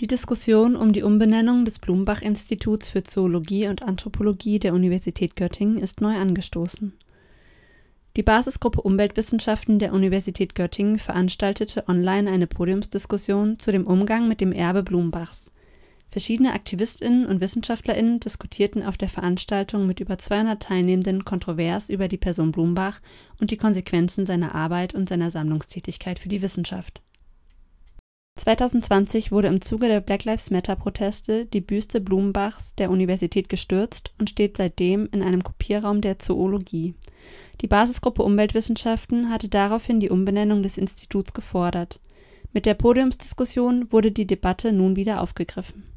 Die Diskussion um die Umbenennung des Blumbach-Instituts für Zoologie und Anthropologie der Universität Göttingen ist neu angestoßen. Die Basisgruppe Umweltwissenschaften der Universität Göttingen veranstaltete online eine Podiumsdiskussion zu dem Umgang mit dem Erbe Blumbachs. Verschiedene AktivistInnen und WissenschaftlerInnen diskutierten auf der Veranstaltung mit über 200 Teilnehmenden kontrovers über die Person Blumbach und die Konsequenzen seiner Arbeit und seiner Sammlungstätigkeit für die Wissenschaft 2020 wurde im Zuge der Black Lives Matter-Proteste die Büste Blumenbachs der Universität gestürzt und steht seitdem in einem Kopierraum der Zoologie. Die Basisgruppe Umweltwissenschaften hatte daraufhin die Umbenennung des Instituts gefordert. Mit der Podiumsdiskussion wurde die Debatte nun wieder aufgegriffen